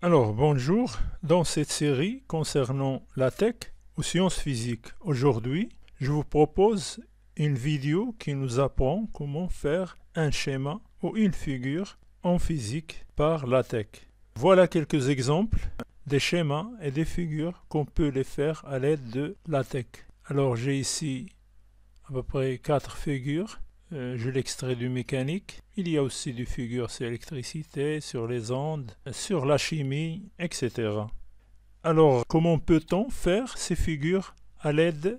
Alors, bonjour. Dans cette série concernant la tech ou sciences physiques, aujourd'hui, je vous propose une vidéo qui nous apprend comment faire un schéma ou une figure en physique par la tech. Voilà quelques exemples des schémas et des figures qu'on peut les faire à l'aide de la tech. Alors, j'ai ici à peu près quatre figures euh, je l'extrais du mécanique. Il y a aussi des figures sur l'électricité, sur les ondes, sur la chimie, etc. Alors, comment peut-on faire ces figures à l'aide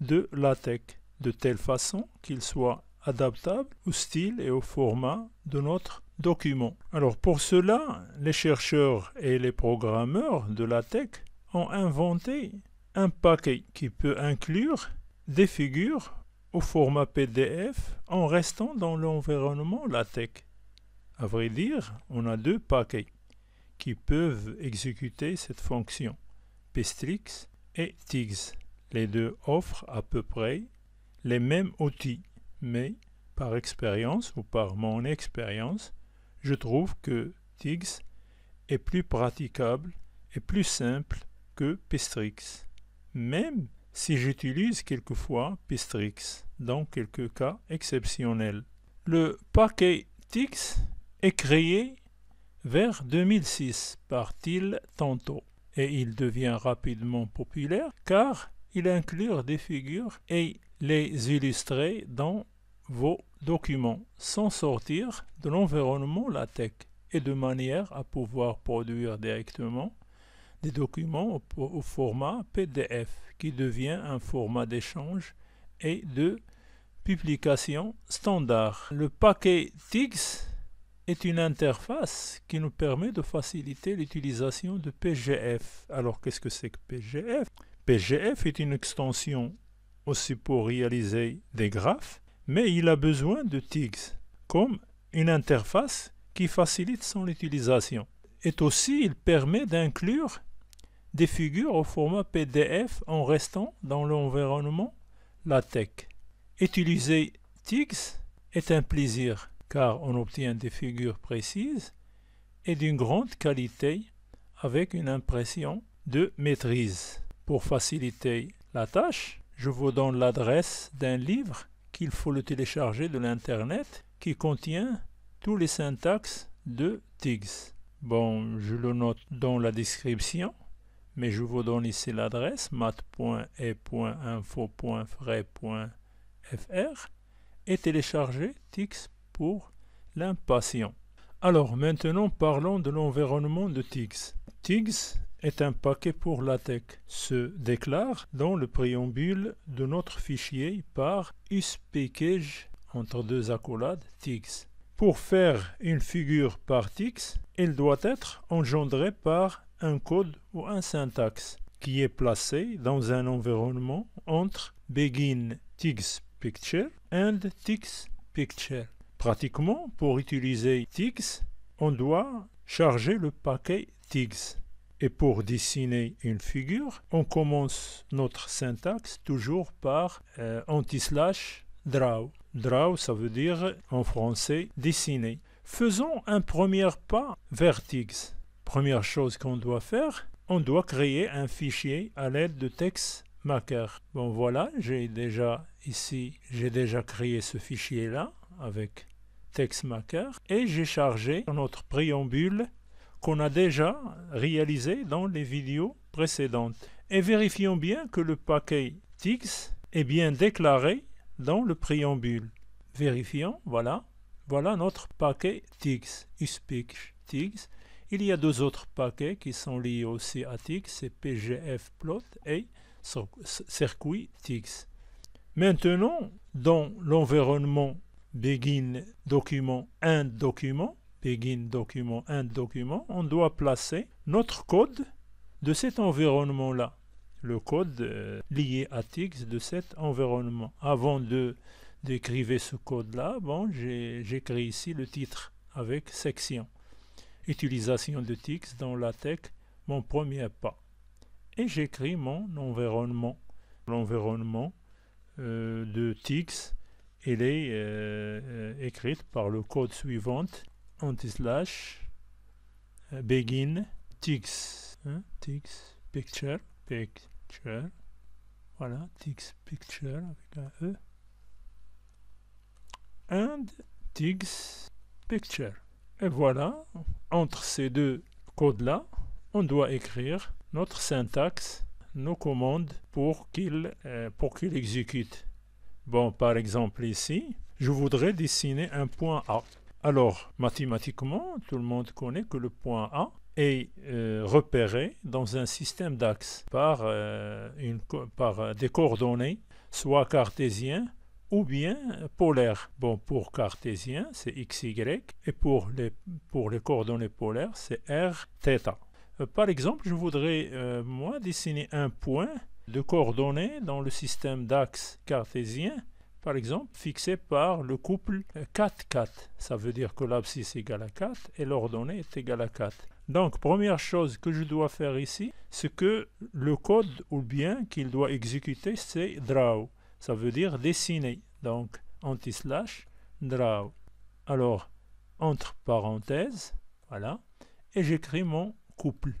de la tech de telle façon qu'ils soient adaptables au style et au format de notre document Alors, pour cela, les chercheurs et les programmeurs de la tech ont inventé un paquet qui peut inclure des figures au format PDF en restant dans l'environnement LaTeX. À vrai dire, on a deux paquets qui peuvent exécuter cette fonction, Pistrix et Tigs. Les deux offrent à peu près les mêmes outils, mais par expérience ou par mon expérience, je trouve que Tigs est plus praticable et plus simple que Pistrix, même si j'utilise quelquefois Pistrix dans quelques cas exceptionnels. Le paquet TIX est créé vers 2006, par Til Tanto et il devient rapidement populaire car il inclut des figures et les illustrer dans vos documents sans sortir de l'environnement LaTeX et de manière à pouvoir produire directement des documents au format PDF qui devient un format d'échange et de publication standard. Le paquet TIGS est une interface qui nous permet de faciliter l'utilisation de PGF. Alors qu'est-ce que c'est que PGF PGF est une extension aussi pour réaliser des graphes, mais il a besoin de TIGS comme une interface qui facilite son utilisation. Et aussi, il permet d'inclure des figures au format PDF en restant dans l'environnement la Utiliser TIGS est un plaisir car on obtient des figures précises et d'une grande qualité avec une impression de maîtrise. Pour faciliter la tâche, je vous donne l'adresse d'un livre qu'il faut le télécharger de l'Internet qui contient tous les syntaxes de TIGS. Bon, je le note dans la description mais je vous donne ici l'adresse mat.e.info.fray.fr et téléchargez TIX pour l'impatient. Alors maintenant parlons de l'environnement de TIX. TIX est un paquet pour la tech. se déclare dans le préambule de notre fichier par USPKG entre deux accolades TIX. Pour faire une figure par TIGS, elle doit être engendrée par un code ou un syntaxe qui est placé dans un environnement entre begin tix picture and tix picture. Pratiquement, pour utiliser tix, on doit charger le paquet tix. Et pour dessiner une figure, on commence notre syntaxe toujours par euh, anti-slash draw. Draw, ça veut dire en français dessiner. Faisons un premier pas vers TIGS. Première chose qu'on doit faire, on doit créer un fichier à l'aide de Texmaker. Bon voilà, j'ai déjà ici, j'ai déjà créé ce fichier là avec TextMaker et j'ai chargé notre préambule qu'on a déjà réalisé dans les vidéos précédentes. Et vérifions bien que le paquet TIGS est bien déclaré dans le préambule. Vérifions, voilà. Voilà notre paquet TIGS, USPIC TIGS. Il y a deux autres paquets qui sont liés aussi à TIGS, c'est Plot et circuit TIGS. Maintenant, dans l'environnement begin document end document, begin document end document, on doit placer notre code de cet environnement-là le code euh, lié à TIX de cet environnement. Avant de d'écrire ce code-là, bon, j'écris ici le titre avec section. Utilisation de TIX dans la tech, mon premier pas. Et j'écris mon environnement. L'environnement euh, de TIX, est écrit euh, écrite par le code suivant, anti-slash, begin, TIX, hein, TIX, picture, Picture. Voilà, tigs Picture avec un E. And Picture. Et voilà, entre ces deux codes-là, on doit écrire notre syntaxe, nos commandes euh, pour qu'il exécute. Bon, par exemple ici, je voudrais dessiner un point A. Alors, mathématiquement, tout le monde connaît que le point A, est euh, repéré dans un système d'axes par, euh, une, par euh, des coordonnées, soit cartésien ou bien polaire. Bon, pour cartésien, c'est x, y, et pour les, pour les coordonnées polaires, c'est R, θ. par exemple, je voudrais, moi, dessiner un point de coordonnées dans le système d'axes cartésien, par exemple, fixé par le couple 4, 4. Ça veut dire que l'abscisse est égale à 4 et l'ordonnée est égale à 4. Donc, première chose que je dois faire ici, c'est que le code ou bien qu'il doit exécuter, c'est draw. Ça veut dire dessiner. Donc, anti-slash, draw. Alors, entre parenthèses, voilà, et j'écris mon couple.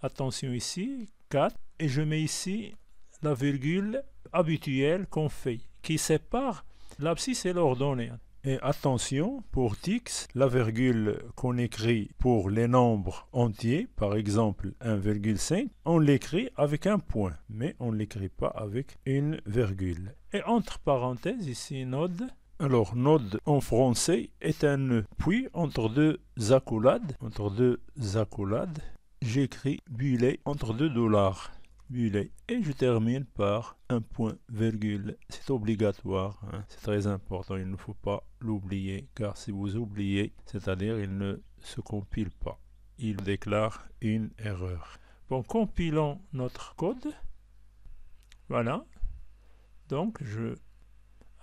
Attention ici, 4, et je mets ici la virgule habituelle qu'on fait, qui sépare l'abscisse et l'ordonnée. Et attention, pour Tix, la virgule qu'on écrit pour les nombres entiers, par exemple 1,5, on l'écrit avec un point, mais on ne l'écrit pas avec une virgule. Et entre parenthèses, ici, node, alors, node en français est un nœud. Puis, entre deux accolades, entre deux accolades, j'écris bullet entre deux dollars. Et je termine par un point virgule. C'est obligatoire, hein. c'est très important, il ne faut pas l'oublier, car si vous oubliez, c'est-à-dire il ne se compile pas. Il déclare une erreur. Bon, compilons notre code. Voilà. Donc, je...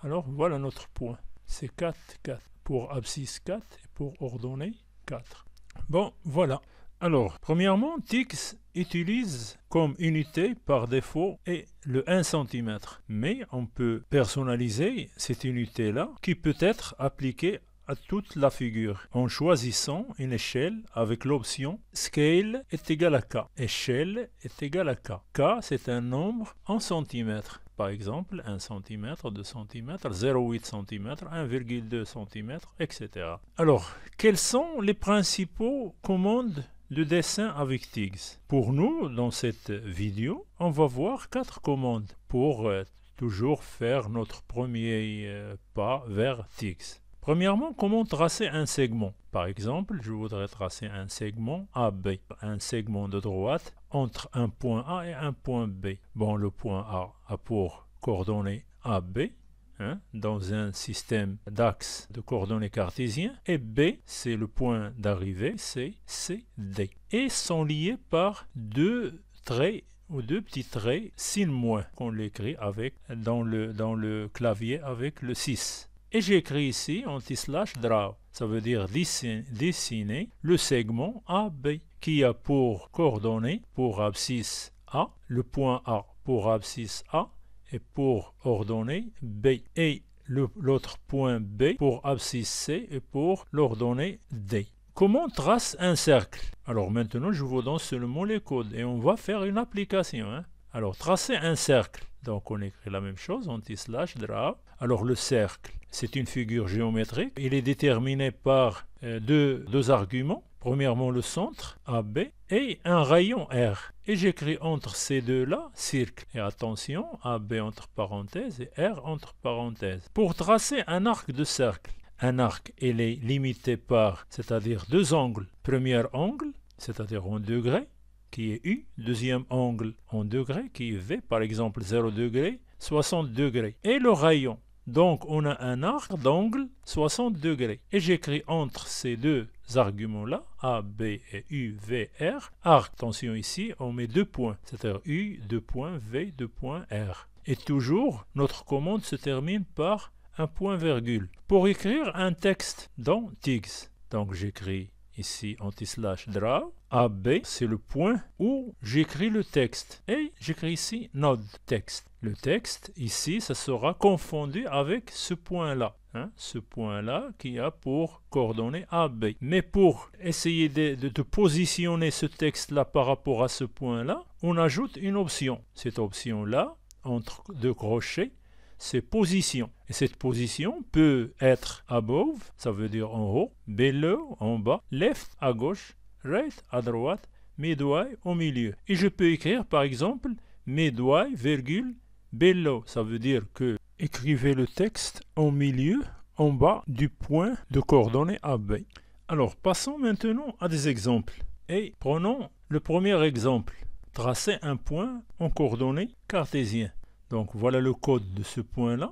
Alors, voilà notre point. C'est 4, 4 pour abscisse 4 et pour ordonnée 4. Bon, voilà. Alors, premièrement, Tix utilise comme unité par défaut le 1 cm. Mais on peut personnaliser cette unité-là qui peut être appliquée à toute la figure en choisissant une échelle avec l'option Scale est égal à K. Échelle est égal à K. K, c'est un nombre en centimètres. Par exemple, 1 cm, 2 cm, 0,8 cm, 1,2 cm, etc. Alors, quelles sont les principaux commandes le dessin avec TIGS. Pour nous, dans cette vidéo, on va voir quatre commandes pour euh, toujours faire notre premier euh, pas vers TIGS. Premièrement, comment tracer un segment Par exemple, je voudrais tracer un segment AB, un segment de droite entre un point A et un point B. Bon, le point A a pour coordonnées AB Hein, dans un système d'axes de coordonnées cartésiens, et B, c'est le point d'arrivée, c'est D et sont liés par deux traits ou deux petits traits, sin- moins, qu'on l'écrit avec dans le, dans le clavier avec le 6. Et j'écris ici anti-slash draw, ça veut dire dessiner le segment AB, qui a pour coordonnées, pour abscisse A, le point A pour abscisse A, et pour ordonner B et l'autre point B pour abscisse C et pour l'ordonnée D. Comment trace un cercle Alors maintenant, je vous donne seulement les codes et on va faire une application. Hein. Alors, tracer un cercle. Donc, on écrit la même chose, anti-slash, draw. Alors, le cercle, c'est une figure géométrique. Il est déterminé par euh, deux arguments. Premièrement le centre, AB, et un rayon R. Et j'écris entre ces deux-là, cercle. Et attention, AB entre parenthèses et R entre parenthèses. Pour tracer un arc de cercle, un arc, il est limité par, c'est-à-dire deux angles. Premier angle, c'est-à-dire en degrés, qui est U. Deuxième angle en degré, qui est V, par exemple 0 degré, 60 degrés. Et le rayon, donc on a un arc d'angle 60 degrés. Et j'écris entre ces deux arguments-là, A, B et U, V, R, arc, attention ici, on met deux points, c'est-à-dire U, deux points, V, deux points, R. Et toujours, notre commande se termine par un point virgule. Pour écrire un texte dans TIGS, donc j'écris ici anti-slash draw, AB, c'est le point où j'écris le texte. Et j'écris ici node texte. Le texte, ici, ça sera confondu avec ce point-là. Hein, ce point-là qui a pour coordonnées AB. Mais pour essayer de, de positionner ce texte-là par rapport à ce point-là, on ajoute une option. Cette option-là, entre deux crochets, c'est position. Et cette position peut être above, ça veut dire en haut, below, en bas, left à gauche, right à droite, midway »,« au milieu. Et je peux écrire par exemple midway, virgule, below. Ça veut dire que écrivez le texte en milieu, en bas du point de coordonnées AB. Alors passons maintenant à des exemples. Et prenons le premier exemple. Tracer un point en coordonnées cartésiennes. Donc voilà le code de ce point-là.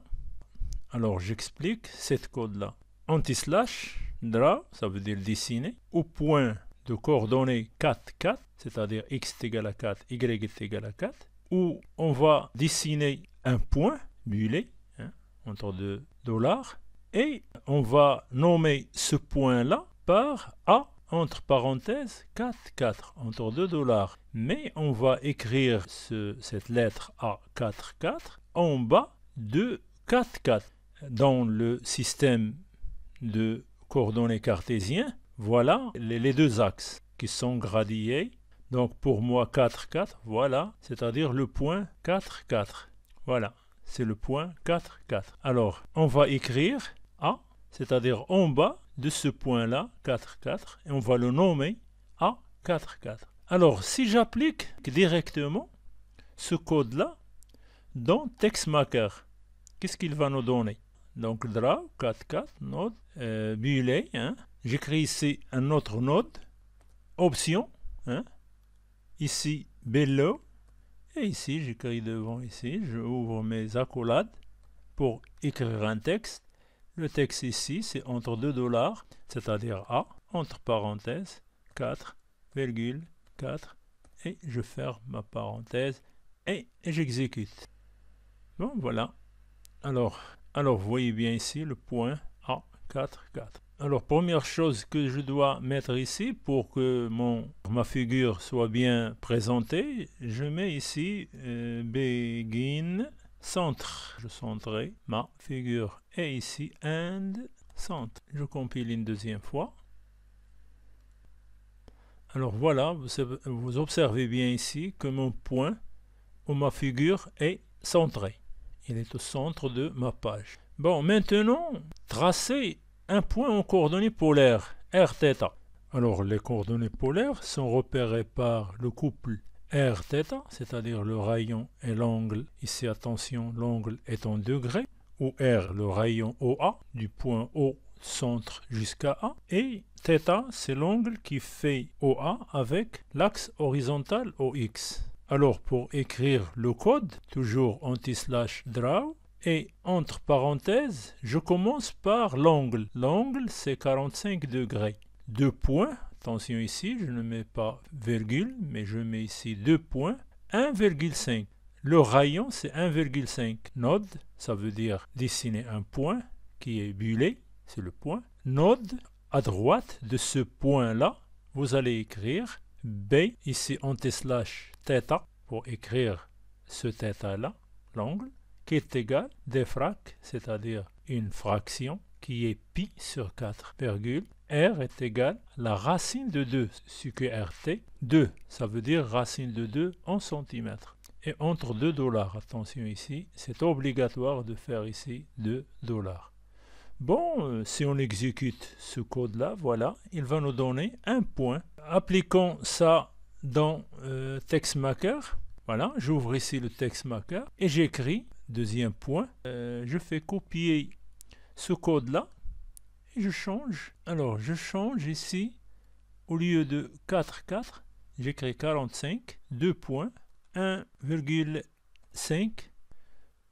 Alors j'explique cette code-là. Anti-slash, draw, ça veut dire dessiner, au point de coordonnées 4, 4, c'est-à-dire x est égal à 4, y est égal à 4, où on va dessiner un point mulet, hein, entre deux dollars, et on va nommer ce point-là par A entre parenthèses 4, 4, entre 2 dollars. Mais on va écrire cette lettre à 4, 4 en bas de 4, 4. Dans le système de coordonnées cartésiennes, voilà les, deux axes qui sont gradillés. Donc pour moi 4, 4, voilà, c'est-à-dire le point 4, 4. Voilà, c'est le point 4, 4. Alors on va écrire A, c'est-à-dire en bas de ce point-là, 4, 4, et on va le nommer A, 4, 4. Alors, si j'applique directement ce code-là dans TextMaker, qu'est-ce qu'il va nous donner Donc, draw, 4, 4, node, euh, bullet, hein. j'écris ici un autre node, option, hein. ici, bello, et ici, j'écris devant ici, j'ouvre mes accolades pour écrire un texte, le texte ici, c'est entre 2 dollars, c'est-à-dire A, entre parenthèses, 4,4, et je ferme ma parenthèse, et, j'exécute. Bon, voilà. Alors, alors, vous voyez bien ici le point A, 44 Alors, première chose que je dois mettre ici pour que mon, ma figure soit bien présentée, je mets ici euh, begin centre. Je centrerai ma figure et ici, and centre. Je compile une deuxième fois. Alors voilà, vous observez bien ici que mon point ou ma figure est centré. Il est au centre de ma page. Bon, maintenant, tracez un point en coordonnées polaires, Rθ. Alors les coordonnées polaires sont repérées par le couple Rθ, c'est-à-dire le rayon et l'angle, ici attention, l'angle est en degrés, ou R, le rayon OA, du point O centre jusqu'à A, et θ, c'est l'angle qui fait OA avec l'axe horizontal OX. Alors pour écrire le code, toujours anti-slash draw, et entre parenthèses, je commence par l'angle. L'angle, c'est 45 degrés. Deux points Attention ici, je ne mets pas virgule, mais je mets ici deux points. 1,5. Le rayon, c'est 1,5 node, ça veut dire dessiner un point qui est bulé, c'est le point. Node, à droite de ce point-là, vous allez écrire B, ici t slash θ, pour écrire ce θ-là, l'angle, qui est égal à des fracs, c'est-à-dire une fraction, qui est pi sur 4 virgule, R est égal à la racine de 2, ce que RT, 2, ça veut dire racine de 2 en centimètres. Et entre 2 dollars, attention ici, c'est obligatoire de faire ici 2 dollars. Bon, euh, si on exécute ce code-là, voilà, il va nous donner un point. Appliquons ça dans euh, TextMaker. Voilà, j'ouvre ici le TextMaker et j'écris, deuxième point, euh, je fais copier ce code-là je change. Alors, je change ici. Au lieu de 4, 4, j'écris 45, 2 points, 1,5.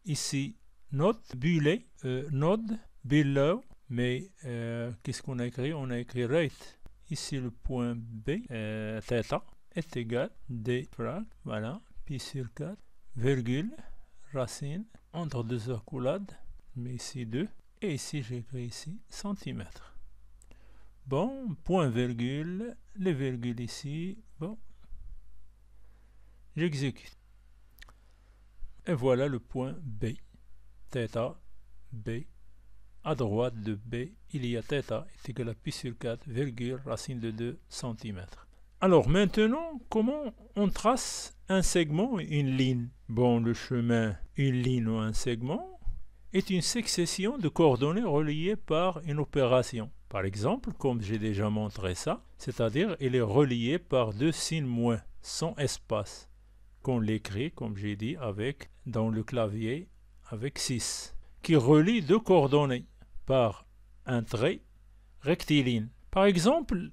Ici, note, bullet, euh, node, below. Mais euh, qu'est-ce qu'on a écrit On a écrit rate. Ici, le point B, euh, theta, est égal D voilà, pi sur 4, virgule, racine, entre deux accolades, mais ici 2, et ici, j'écris ici centimètres. Bon, point virgule, les virgules ici, bon. J'exécute. Et voilà le point B. Theta, B. À droite de B, il y a Theta, est égal à pi sur 4, virgule, racine de 2 cm. Alors maintenant, comment on trace un segment et une ligne Bon, le chemin, une ligne ou un segment, est une succession de coordonnées reliées par une opération. Par exemple, comme j'ai déjà montré ça, c'est-à-dire il est relié par deux signes moins, sans espace, qu'on l'écrit, comme j'ai dit, avec dans le clavier avec 6, qui relie deux coordonnées par un trait rectiligne. Par exemple,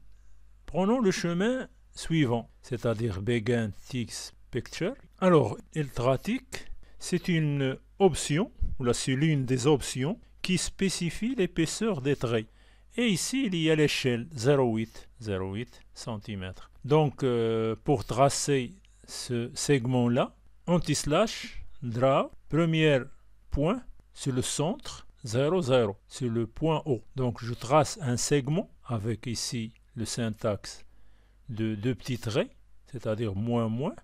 prenons le chemin suivant, c'est-à-dire Begin Tix Picture. Alors, il pratique c'est une option Là, c'est l'une des options qui spécifie l'épaisseur des traits. Et ici, il y a l'échelle 0,8 08 cm. Donc, euh, pour tracer ce segment-là, anti-slash, draw, premier point sur le centre, 0,0, sur le point O. Donc, je trace un segment avec ici le syntaxe de deux petits traits, c'est-à-dire moins, moins.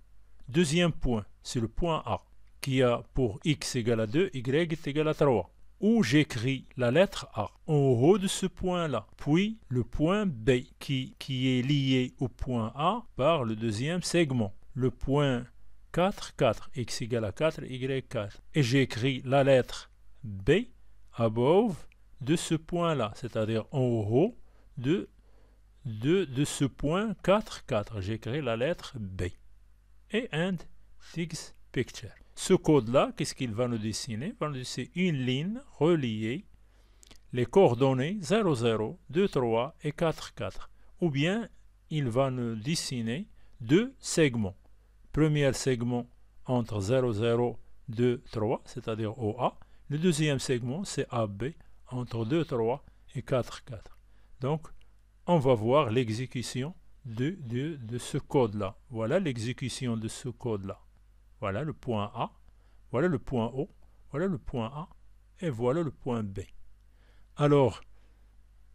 Deuxième point, sur le point A qui a pour x égale à 2, y est égal à 3. Où j'écris la lettre A en haut de ce point-là, puis le point B qui, qui est lié au point A par le deuxième segment. Le point 4, 4, x égale à 4, y 4. Et j'écris la lettre B above de ce point-là, c'est-à-dire en haut de, de ce point 4, 4. J'écris la lettre B. Et end, six picture. Ce code-là, qu'est-ce qu'il va nous dessiner Il va nous dessiner une ligne reliée les coordonnées 0, 0, 2, 3 et 4, 4. Ou bien, il va nous dessiner deux segments. Premier segment entre 0, 0, 2, 3, c'est-à-dire OA. Le deuxième segment, c'est AB, entre 2, 3 et 4, 4. Donc, on va voir l'exécution de ce code-là. Voilà l'exécution de ce code-là. Voilà le point A, voilà le point O, voilà le point A et voilà le point B. Alors,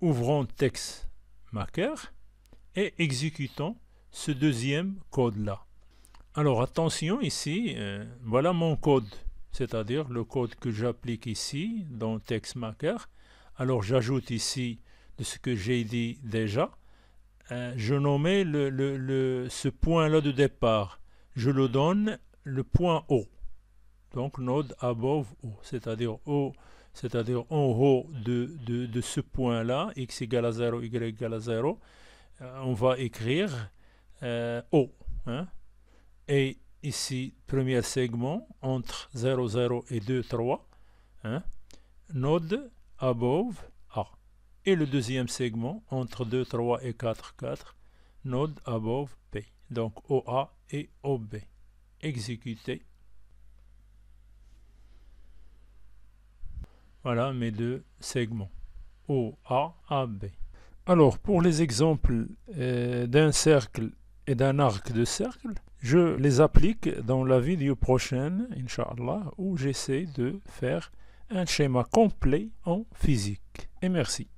ouvrons TextMaker et exécutons ce deuxième code-là. Alors attention ici, euh, voilà mon code, c'est-à-dire le code que j'applique ici dans TextMaker. Alors j'ajoute ici de ce que j'ai dit déjà. Euh, je nommais ce point-là de départ. Je le donne le point O. Donc node above O, c'est-à-dire O, c'est-à-dire en haut de, ce point-là, x égale à 0, y égale à 0, euh, on va écrire euh, O. Hein. Et ici, premier segment, entre 0, 0 et 2, 3, hein. node above A. Et le deuxième segment, entre 2, 3 et 4, 4, node above P. Donc OA et OB exécuter. Voilà mes deux segments, A, B. Alors, pour les exemples euh, d'un cercle et d'un arc de cercle, je les applique dans la vidéo prochaine, Inch'Allah, où j'essaie de faire un schéma complet en physique. Et merci.